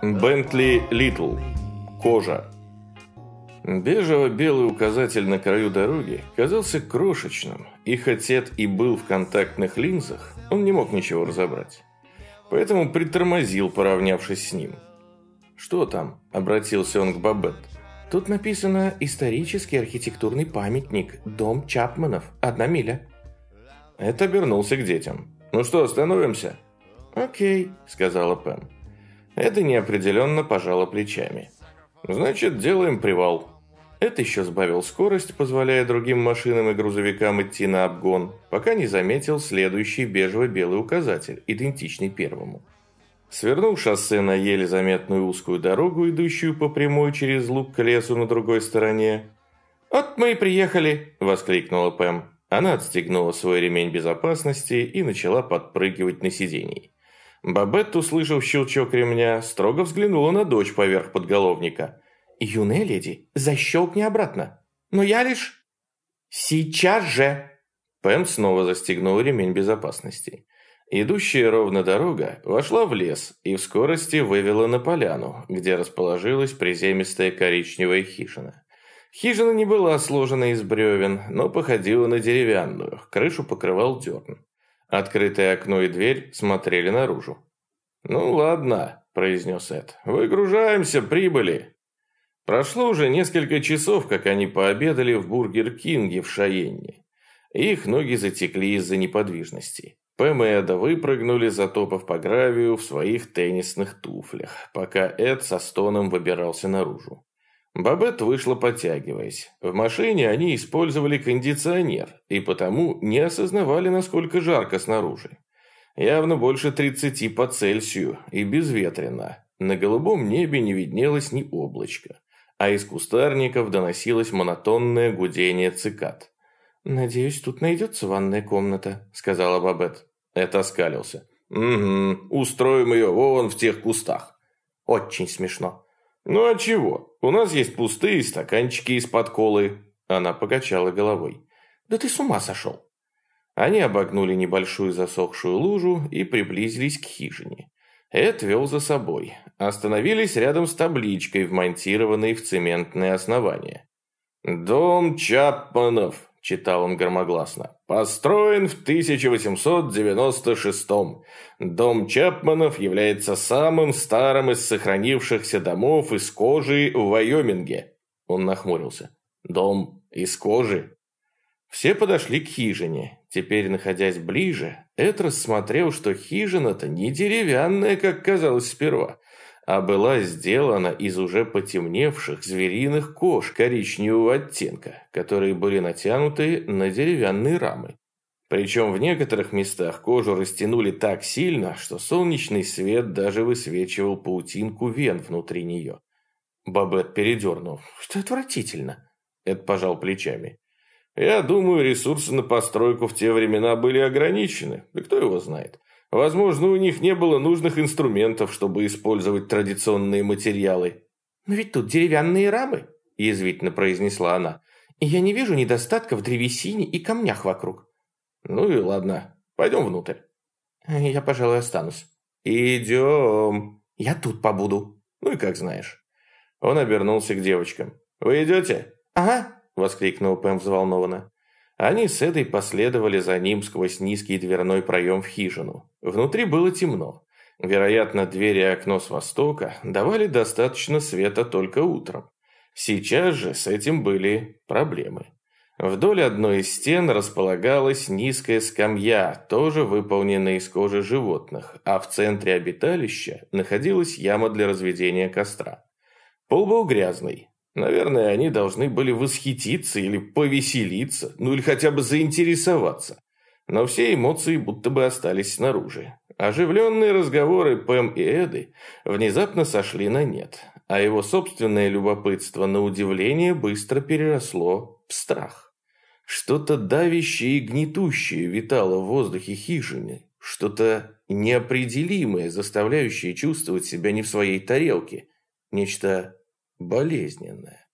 Бентли Литл. Кожа. Бежево-белый указатель на краю дороги казался крошечным, и хотя и был в контактных линзах, он не мог ничего разобрать. Поэтому притормозил, поравнявшись с ним. «Что там?» – обратился он к Бабет. «Тут написано «Исторический архитектурный памятник. Дом Чапманов. Одна миля». Это обернулся к детям. «Ну что, остановимся?» «Окей», – сказала Пэм. Это неопределенно пожало плечами. «Значит, делаем привал». Это еще сбавил скорость, позволяя другим машинам и грузовикам идти на обгон, пока не заметил следующий бежево-белый указатель, идентичный первому. Свернул шоссе на еле заметную узкую дорогу, идущую по прямой через луг к лесу на другой стороне. вот мы и приехали!» – воскликнула Пэм. Она отстегнула свой ремень безопасности и начала подпрыгивать на сиденье. Бабет, услышав щелчок ремня, строго взглянула на дочь поверх подголовника. «Юная леди, защелкни обратно. Но я лишь...» «Сейчас же!» Пэм снова застегнула ремень безопасности. Идущая ровно дорога вошла в лес и в скорости вывела на поляну, где расположилась приземистая коричневая хижина. Хижина не была сложена из бревен, но походила на деревянную, крышу покрывал дерн. Открытое окно и дверь смотрели наружу. «Ну ладно», – произнес Эд. «Выгружаемся, прибыли». Прошло уже несколько часов, как они пообедали в Бургер Кинге в Шаенне. Их ноги затекли из-за неподвижности. Пэм и Эда выпрыгнули, затопав по гравию в своих теннисных туфлях, пока Эд со стоном выбирался наружу. Бабет вышла потягиваясь. В машине они использовали кондиционер и потому не осознавали, насколько жарко снаружи. Явно больше 30 по Цельсию и безветренно. На голубом небе не виднелось ни облачка, а из кустарников доносилось монотонное гудение цикад. «Надеюсь, тут найдется ванная комната», — сказала Бабет. Это оскалился. «Угу, устроим ее вон в тех кустах». «Очень смешно». «Ну а чего? У нас есть пустые стаканчики из-под колы». Она покачала головой. «Да ты с ума сошел!» Они обогнули небольшую засохшую лужу и приблизились к хижине. Эд вел за собой. Остановились рядом с табличкой, вмонтированной в цементное основание. «Дом Чапманов», читал он громогласно. «Построен в 1896 Дом Чапманов является самым старым из сохранившихся домов из кожи в Вайоминге». Он нахмурился. «Дом из кожи?» Все подошли к хижине. Теперь, находясь ближе, Эд рассмотрел, что хижина-то не деревянная, как казалось сперва, а была сделана из уже потемневших звериных кож коричневого оттенка, которые были натянуты на деревянные рамы. Причем в некоторых местах кожу растянули так сильно, что солнечный свет даже высвечивал паутинку вен внутри нее. Бабет передернул. «Что отвратительно!» Эд пожал плечами. «Я думаю, ресурсы на постройку в те времена были ограничены. Да кто его знает?» Возможно, у них не было нужных инструментов, чтобы использовать традиционные материалы. «Но ведь тут деревянные рамы», – язвительно произнесла она. «И я не вижу недостатка в древесине и камнях вокруг». «Ну и ладно, пойдем внутрь». «Я, пожалуй, останусь». «Идем». «Я тут побуду». «Ну и как знаешь». Он обернулся к девочкам. «Вы идете?» «Ага», – воскликнул Пэм взволнованно. Они с Эдой последовали за ним сквозь низкий дверной проем в хижину. Внутри было темно. Вероятно, двери и окно с востока давали достаточно света только утром. Сейчас же с этим были проблемы. Вдоль одной из стен располагалась низкая скамья, тоже выполненная из кожи животных, а в центре обиталища находилась яма для разведения костра. Пол был грязный, Наверное, они должны были восхититься или повеселиться, ну или хотя бы заинтересоваться. Но все эмоции будто бы остались снаружи. Оживленные разговоры Пэм и Эды внезапно сошли на нет, а его собственное любопытство на удивление быстро переросло в страх. Что-то давящее и гнетущее витало в воздухе хижины, что-то неопределимое, заставляющее чувствовать себя не в своей тарелке, нечто болезненное.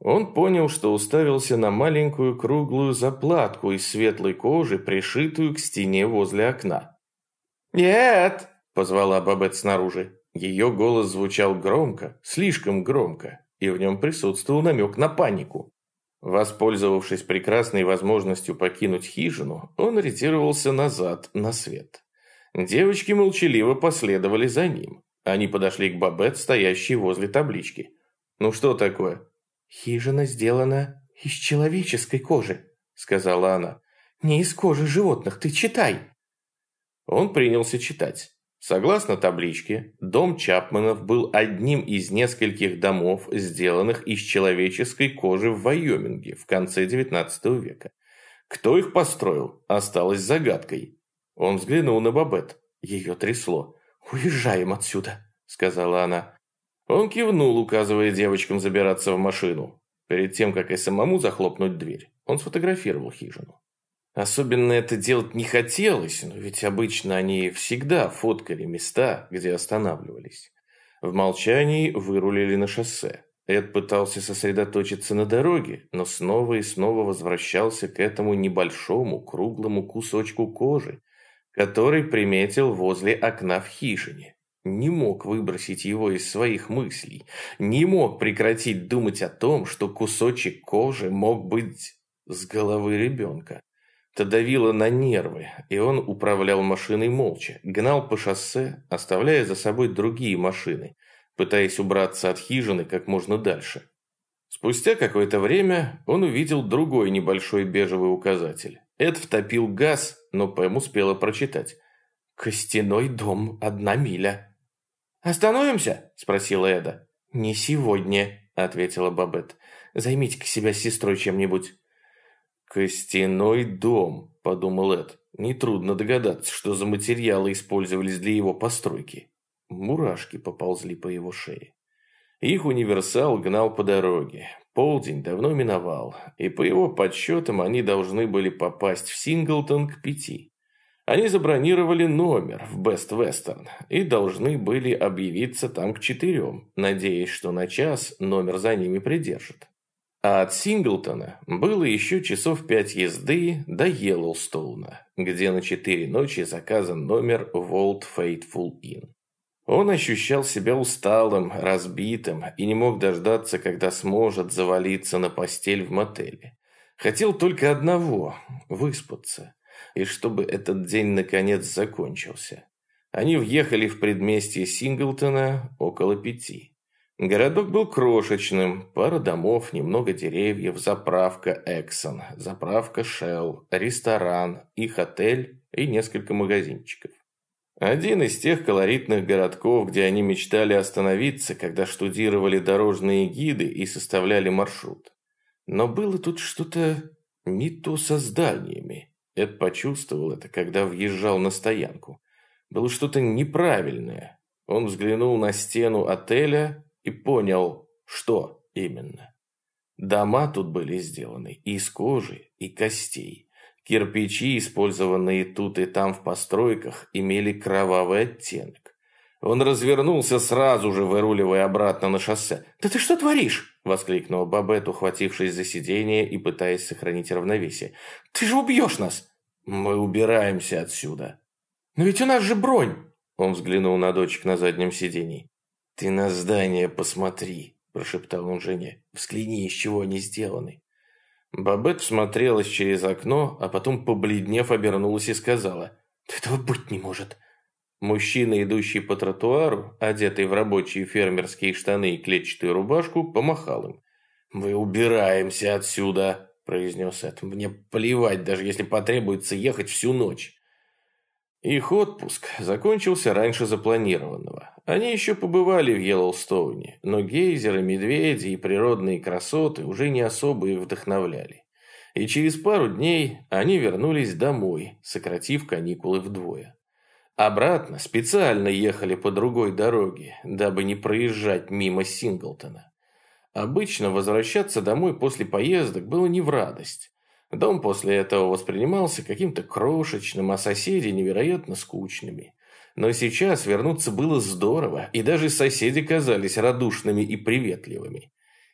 Он понял, что уставился на маленькую круглую заплатку из светлой кожи, пришитую к стене возле окна. «Нет!» – позвала Бабет снаружи. Ее голос звучал громко, слишком громко, и в нем присутствовал намек на панику. Воспользовавшись прекрасной возможностью покинуть хижину, он ретировался назад на свет. Девочки молчаливо последовали за ним. Они подошли к Бабет, стоящей возле таблички. «Ну что такое?» «Хижина сделана из человеческой кожи», — сказала она. «Не из кожи животных, ты читай». Он принялся читать. Согласно табличке, дом Чапманов был одним из нескольких домов, сделанных из человеческой кожи в Вайоминге в конце XIX века. Кто их построил, осталось загадкой. Он взглянул на Бабет. Ее трясло. «Уезжаем отсюда», — сказала она. Он кивнул, указывая девочкам забираться в машину. Перед тем, как и самому захлопнуть дверь, он сфотографировал хижину. Особенно это делать не хотелось, но ведь обычно они всегда фоткали места, где останавливались. В молчании вырулили на шоссе. Эд пытался сосредоточиться на дороге, но снова и снова возвращался к этому небольшому круглому кусочку кожи, который приметил возле окна в хижине не мог выбросить его из своих мыслей, не мог прекратить думать о том, что кусочек кожи мог быть с головы ребенка. Это давило на нервы, и он управлял машиной молча, гнал по шоссе, оставляя за собой другие машины, пытаясь убраться от хижины как можно дальше. Спустя какое-то время он увидел другой небольшой бежевый указатель. Эд втопил газ, но Пэм успела прочитать. «Костяной дом, одна миля». «Остановимся?» – спросила Эда. «Не сегодня», – ответила Бабет. «Займите-ка себя сестрой чем-нибудь». «Костяной дом», – подумал Эд. Нетрудно догадаться, что за материалы использовались для его постройки. Мурашки поползли по его шее. Их универсал гнал по дороге. Полдень давно миновал, и по его подсчетам они должны были попасть в Синглтон к пяти. Они забронировали номер в Best Western и должны были объявиться там к четырем, надеясь, что на час номер за ними придержит. А от Синглтона было еще часов пять езды до Йеллоустоуна, где на четыре ночи заказан номер в Old Faithful Inn. Он ощущал себя усталым, разбитым и не мог дождаться, когда сможет завалиться на постель в мотеле. Хотел только одного – выспаться и чтобы этот день наконец закончился. Они въехали в предместье Синглтона около пяти. Городок был крошечным, пара домов, немного деревьев, заправка Эксон, заправка Шелл, ресторан, их отель и несколько магазинчиков. Один из тех колоритных городков, где они мечтали остановиться, когда штудировали дорожные гиды и составляли маршрут. Но было тут что-то не то со зданиями. Эд почувствовал это, когда въезжал на стоянку. Было что-то неправильное. Он взглянул на стену отеля и понял, что именно. Дома тут были сделаны из кожи и костей. Кирпичи, использованные тут и там в постройках, имели кровавый оттенок. Он развернулся сразу же, выруливая обратно на шоссе. «Да ты что творишь?» – воскликнула Бабет, ухватившись за сиденье и пытаясь сохранить равновесие. «Ты же убьешь нас!» «Мы убираемся отсюда!» «Но ведь у нас же бронь!» – он взглянул на дочек на заднем сидении. «Ты на здание посмотри!» – прошептал он жене. «Взгляни, из чего они сделаны!» Бабет смотрелась через окно, а потом, побледнев, обернулась и сказала. «Этого быть не может!» Мужчина, идущий по тротуару, одетый в рабочие фермерские штаны и клетчатую рубашку, помахал им. «Мы убираемся отсюда», – произнес Эд. «Мне плевать, даже если потребуется ехать всю ночь». Их отпуск закончился раньше запланированного. Они еще побывали в Йеллоустоуне, но гейзеры, медведи и природные красоты уже не особо их вдохновляли. И через пару дней они вернулись домой, сократив каникулы вдвое. Обратно специально ехали по другой дороге, дабы не проезжать мимо Синглтона. Обычно возвращаться домой после поездок было не в радость. Дом после этого воспринимался каким-то крошечным, а соседи невероятно скучными. Но сейчас вернуться было здорово, и даже соседи казались радушными и приветливыми.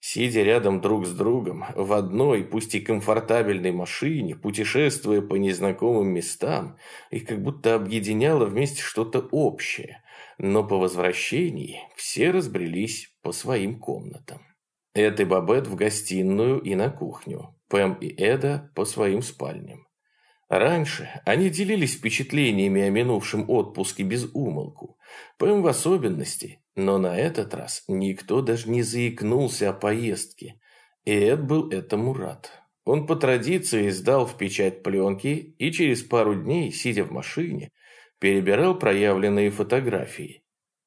Сидя рядом друг с другом, в одной, пусть и комфортабельной машине, путешествуя по незнакомым местам, их как будто объединяло вместе что-то общее, но по возвращении все разбрелись по своим комнатам. Эд и Бабет в гостиную и на кухню, Пэм и Эда по своим спальням. Раньше они делились впечатлениями о минувшем отпуске без умолку, Пэм в особенности, но на этот раз никто даже не заикнулся о поездке, и Эд был этому рад. Он по традиции сдал в печать пленки и через пару дней, сидя в машине, перебирал проявленные фотографии.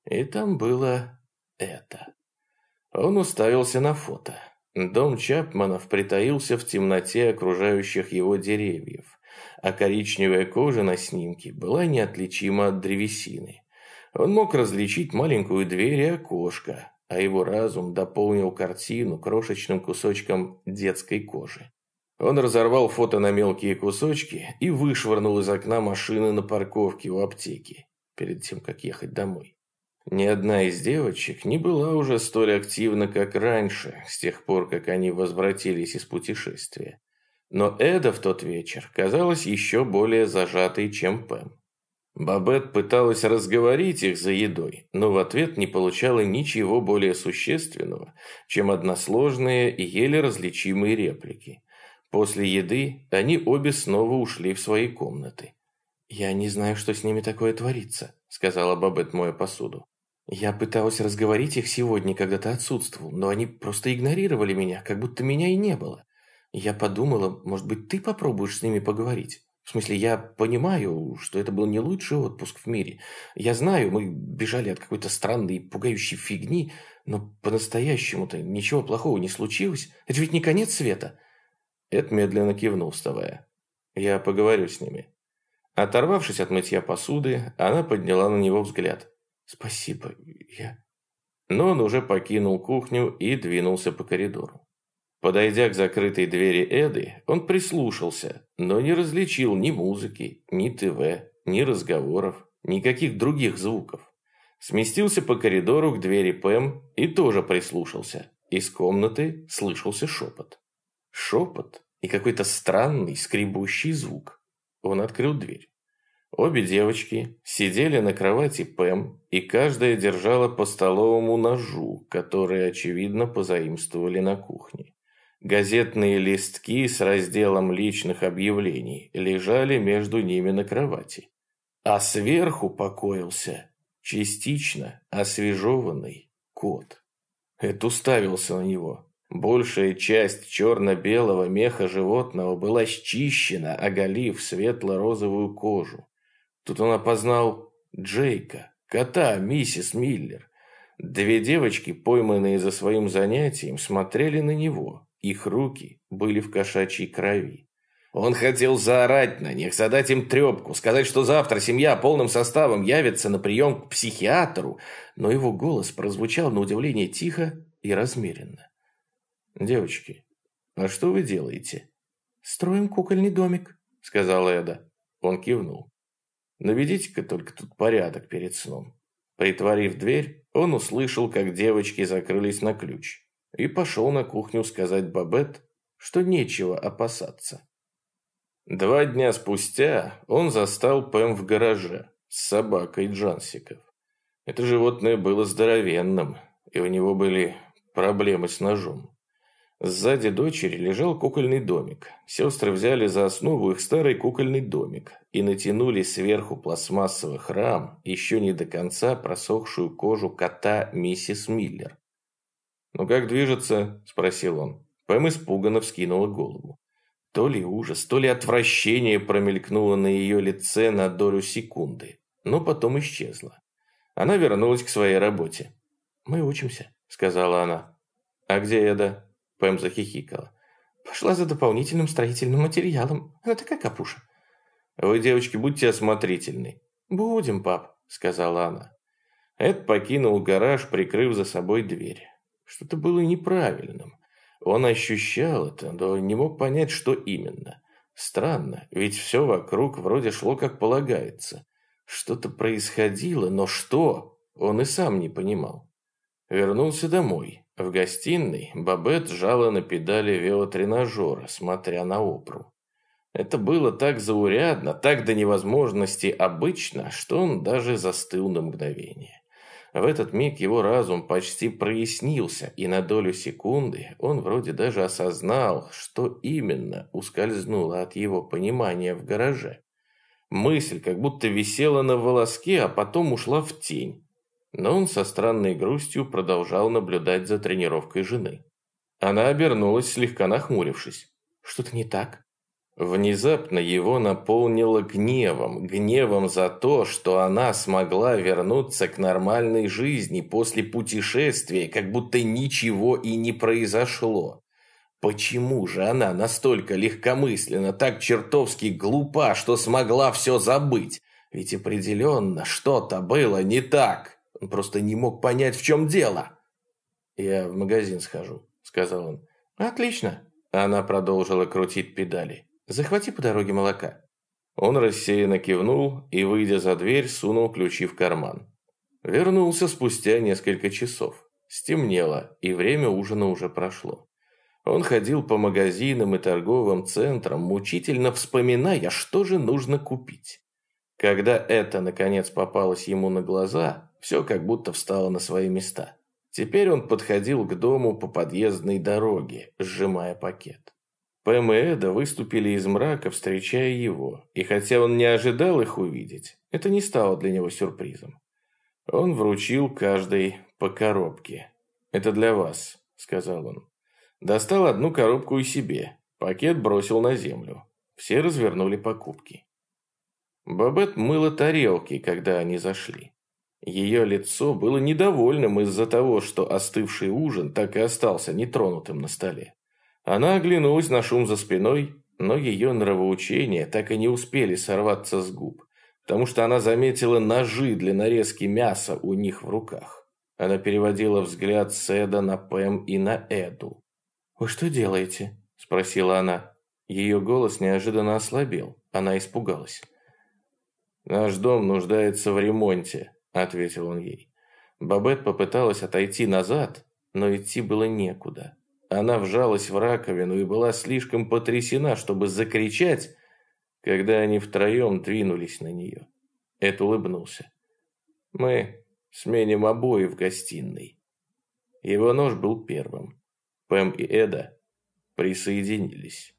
И там было это. Он уставился на фото. Дом Чапманов притаился в темноте окружающих его деревьев а коричневая кожа на снимке была неотличима от древесины. Он мог различить маленькую дверь и окошко, а его разум дополнил картину крошечным кусочком детской кожи. Он разорвал фото на мелкие кусочки и вышвырнул из окна машины на парковке у аптеки, перед тем, как ехать домой. Ни одна из девочек не была уже столь активна, как раньше, с тех пор, как они возвратились из путешествия. Но Эда в тот вечер казалась еще более зажатой, чем Пэм. Бабет пыталась разговорить их за едой, но в ответ не получала ничего более существенного, чем односложные и еле различимые реплики. После еды они обе снова ушли в свои комнаты. «Я не знаю, что с ними такое творится», — сказала Бабет, мою посуду. «Я пыталась разговорить их сегодня, когда ты отсутствовал, но они просто игнорировали меня, как будто меня и не было. Я подумала, может быть, ты попробуешь с ними поговорить. В смысле, я понимаю, что это был не лучший отпуск в мире. Я знаю, мы бежали от какой-то странной и пугающей фигни, но по-настоящему-то ничего плохого не случилось. Это ведь не конец света. Эд медленно кивнул, вставая. Я поговорю с ними. Оторвавшись от мытья посуды, она подняла на него взгляд. «Спасибо, я...» Но он уже покинул кухню и двинулся по коридору. Подойдя к закрытой двери Эды, он прислушался, но не различил ни музыки, ни ТВ, ни разговоров, никаких других звуков. Сместился по коридору к двери Пэм и тоже прислушался. Из комнаты слышался шепот. Шепот и какой-то странный скребущий звук. Он открыл дверь. Обе девочки сидели на кровати Пэм, и каждая держала по столовому ножу, который, очевидно, позаимствовали на кухне. Газетные листки с разделом личных объявлений лежали между ними на кровати. А сверху покоился частично освежеванный кот. Эд уставился на него. Большая часть черно-белого меха животного была счищена, оголив светло-розовую кожу. Тут он опознал Джейка, кота миссис Миллер. Две девочки, пойманные за своим занятием, смотрели на него. Их руки были в кошачьей крови. Он хотел заорать на них, задать им трепку, сказать, что завтра семья полным составом явится на прием к психиатру, но его голос прозвучал на удивление тихо и размеренно. «Девочки, а что вы делаете?» «Строим кукольный домик», — сказала Эда. Он кивнул. «Наведите-ка только тут порядок перед сном». Притворив дверь, он услышал, как девочки закрылись на ключ и пошел на кухню сказать Бабет, что нечего опасаться. Два дня спустя он застал Пэм в гараже с собакой Джансиков. Это животное было здоровенным, и у него были проблемы с ножом. Сзади дочери лежал кукольный домик. Сестры взяли за основу их старый кукольный домик и натянули сверху пластмассовых рам еще не до конца просохшую кожу кота миссис Миллер. «Ну как движется?» – спросил он. Пэм испуганно вскинула голову. То ли ужас, то ли отвращение промелькнуло на ее лице на долю секунды, но потом исчезло. Она вернулась к своей работе. «Мы учимся», – сказала она. «А где Эда?» – Пэм захихикала. «Пошла за дополнительным строительным материалом. Она такая капуша». «Вы, девочки, будьте осмотрительны». «Будем, пап», – сказала она. Эд покинул гараж, прикрыв за собой дверь. Что-то было неправильным. Он ощущал это, но не мог понять, что именно. Странно, ведь все вокруг вроде шло как полагается. Что-то происходило, но что, он и сам не понимал. Вернулся домой. В гостиной Бабет жала на педали велотренажера, смотря на опру. Это было так заурядно, так до невозможности обычно, что он даже застыл на мгновение. В этот миг его разум почти прояснился, и на долю секунды он вроде даже осознал, что именно ускользнуло от его понимания в гараже. Мысль как будто висела на волоске, а потом ушла в тень. Но он со странной грустью продолжал наблюдать за тренировкой жены. Она обернулась, слегка нахмурившись. «Что-то не так?» Внезапно его наполнило гневом, гневом за то, что она смогла вернуться к нормальной жизни после путешествия, как будто ничего и не произошло. Почему же она настолько легкомысленно, так чертовски глупа, что смогла все забыть? Ведь определенно что-то было не так. Он просто не мог понять, в чем дело. «Я в магазин схожу», — сказал он. «Отлично», — она продолжила крутить педали. Захвати по дороге молока». Он рассеянно кивнул и, выйдя за дверь, сунул ключи в карман. Вернулся спустя несколько часов. Стемнело, и время ужина уже прошло. Он ходил по магазинам и торговым центрам, мучительно вспоминая, что же нужно купить. Когда это, наконец, попалось ему на глаза, все как будто встало на свои места. Теперь он подходил к дому по подъездной дороге, сжимая пакет. Пэм и Эда выступили из мрака, встречая его, и хотя он не ожидал их увидеть, это не стало для него сюрпризом. Он вручил каждой по коробке. «Это для вас», — сказал он. Достал одну коробку и себе, пакет бросил на землю. Все развернули покупки. Бабет мыла тарелки, когда они зашли. Ее лицо было недовольным из-за того, что остывший ужин так и остался нетронутым на столе. Она оглянулась на шум за спиной, но ее нравоучения так и не успели сорваться с губ, потому что она заметила ножи для нарезки мяса у них в руках. Она переводила взгляд с Эда на Пэм и на Эду. «Вы что делаете?» – спросила она. Ее голос неожиданно ослабел, она испугалась. «Наш дом нуждается в ремонте», – ответил он ей. Бабет попыталась отойти назад, но идти было некуда. Она вжалась в раковину и была слишком потрясена, чтобы закричать, когда они втроем двинулись на нее. Эд улыбнулся. «Мы сменим обои в гостиной». Его нож был первым. Пэм и Эда присоединились.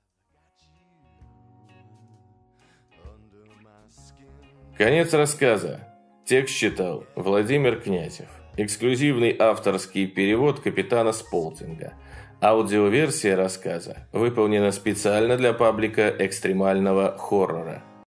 Конец рассказа. Текст читал Владимир Князев. Эксклюзивный авторский перевод капитана Сполтинга. Аудиоверсия рассказа выполнена специально для паблика экстремального хоррора –